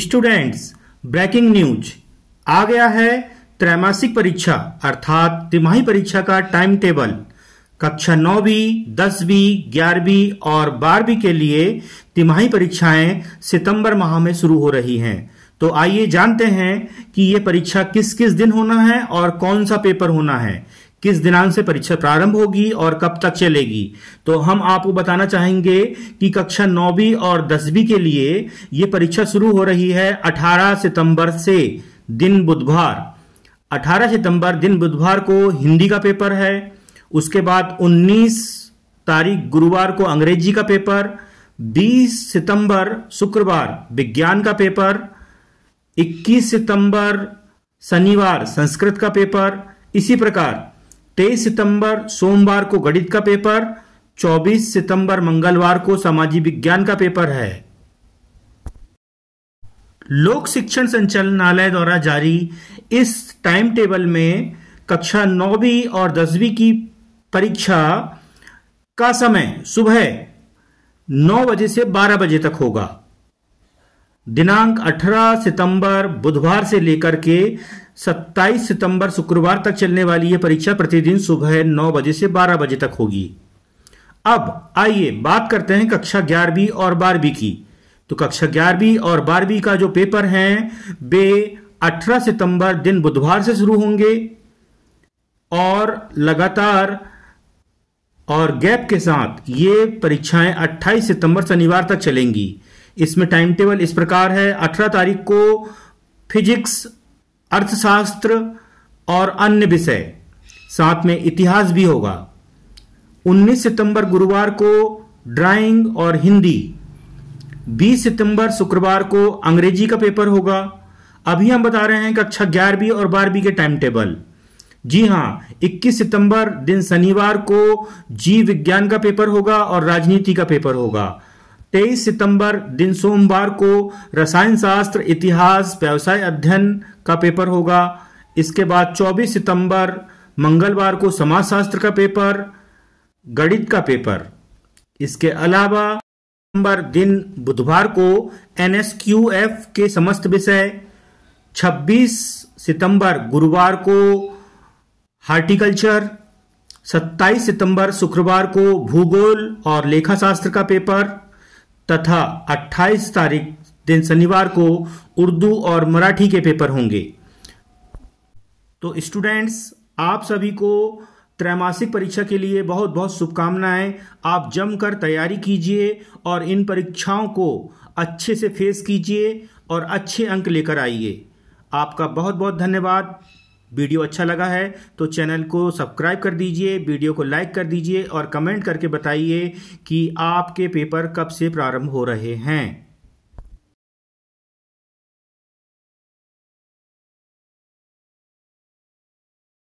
students breaking news आ गया है त्रैमासिक परीक्षा अर्थात तिमाही परीक्षा का टाइम टेबल कक्षा नौवीं दसवीं ग्यारहवीं और बारहवीं के लिए तिमाही परीक्षाएं सितंबर माह में शुरू हो रही हैं तो आइए जानते हैं कि ये परीक्षा किस किस दिन होना है और कौन सा पेपर होना है किस दिनांक से परीक्षा प्रारंभ होगी और कब तक चलेगी तो हम आपको बताना चाहेंगे कि कक्षा नौवीं और दसवीं के लिए ये परीक्षा शुरू हो रही है 18 सितंबर से दिन बुधवार 18 सितंबर दिन बुधवार को हिंदी का पेपर है उसके बाद 19 तारीख गुरुवार को अंग्रेजी का पेपर 20 सितंबर शुक्रवार विज्ञान का पेपर 21 सितंबर शनिवार संस्कृत का पेपर इसी प्रकार तेईस सितंबर सोमवार को गणित का पेपर 24 सितंबर मंगलवार को सामाजिक विज्ञान का पेपर है लोक शिक्षण संचालनालय द्वारा जारी इस टाइम टेबल में कक्षा नौवीं और दसवीं की परीक्षा का समय सुबह नौ बजे से बारह बजे तक होगा दिनांक 18 सितंबर बुधवार से लेकर के 27 सितंबर शुक्रवार तक चलने वाली यह परीक्षा प्रतिदिन सुबह नौ बजे से बारह बजे तक होगी अब आइए बात करते हैं कक्षा ग्यारहवीं और बारहवीं की तो कक्षा ग्यारहवीं और बारहवीं का जो पेपर है वे 18 सितंबर दिन बुधवार से शुरू होंगे और लगातार और गैप के साथ ये परीक्षाएं 28 सितंबर शनिवार तक चलेंगी इसमें टाइम टेबल इस प्रकार है 18 तारीख को फिजिक्स अर्थशास्त्र और अन्य विषय साथ में इतिहास भी होगा 19 सितंबर गुरुवार को ड्राइंग और हिंदी 20 सितंबर शुक्रवार को अंग्रेजी का पेपर होगा अभी हम बता रहे हैं कक्षा ग्यारहवीं और बारहवीं के टाइम टेबल जी हाँ 21 सितंबर दिन शनिवार को जीव विज्ञान का पेपर होगा और राजनीति का पेपर होगा 23 सितंबर दिन सोमवार को रसायन शास्त्र इतिहास व्यवसाय अध्ययन का पेपर होगा इसके बाद 24 सितंबर मंगलवार को समाजशास्त्र का पेपर गणित का पेपर इसके अलावा नंबर दिन बुधवार को एनएसक्यूएफ के समस्त विषय 26 सितंबर गुरुवार को हार्टिकल्चर 27 सितंबर शुक्रवार को भूगोल और लेखाशास्त्र का पेपर तथा 28 तारीख दिन शनिवार को उर्दू और मराठी के पेपर होंगे तो स्टूडेंट्स आप सभी को त्रैमासिक परीक्षा के लिए बहुत बहुत शुभकामनाएं आप जमकर तैयारी कीजिए और इन परीक्षाओं को अच्छे से फेस कीजिए और अच्छे अंक लेकर आइए आपका बहुत बहुत धन्यवाद वीडियो अच्छा लगा है तो चैनल को सब्सक्राइब कर दीजिए वीडियो को लाइक कर दीजिए और कमेंट करके बताइए कि आपके पेपर कब से प्रारंभ हो रहे हैं